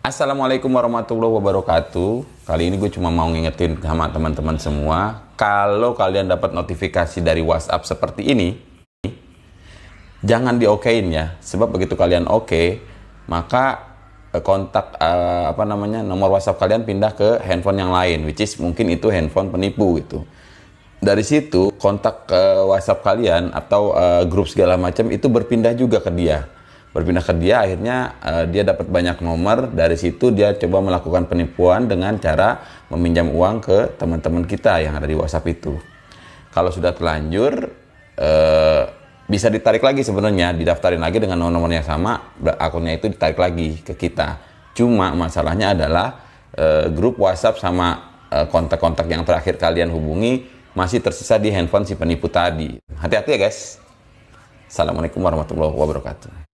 Assalamualaikum warahmatullahi wabarakatuh. Kali ini gue cuma mau ngingetin sama teman-teman semua, kalau kalian dapat notifikasi dari WhatsApp seperti ini, jangan diokein ya. Sebab begitu kalian oke, maka eh, kontak eh, apa namanya nomor WhatsApp kalian pindah ke handphone yang lain, which is mungkin itu handphone penipu gitu. Dari situ kontak uh, WhatsApp kalian atau grup segala macam itu berpindah juga ke dia berpindah ke dia akhirnya uh, dia dapat banyak nomor dari situ dia coba melakukan penipuan dengan cara meminjam uang ke teman-teman kita yang ada di WhatsApp itu kalau sudah terlanjur uh, bisa ditarik lagi sebenarnya didaftarin lagi dengan nomor-nomor yang sama akunnya itu ditarik lagi ke kita cuma masalahnya adalah uh, grup WhatsApp sama kontak-kontak uh, yang terakhir kalian hubungi masih tersisa di handphone si penipu tadi hati-hati ya guys Assalamualaikum warahmatullahi wabarakatuh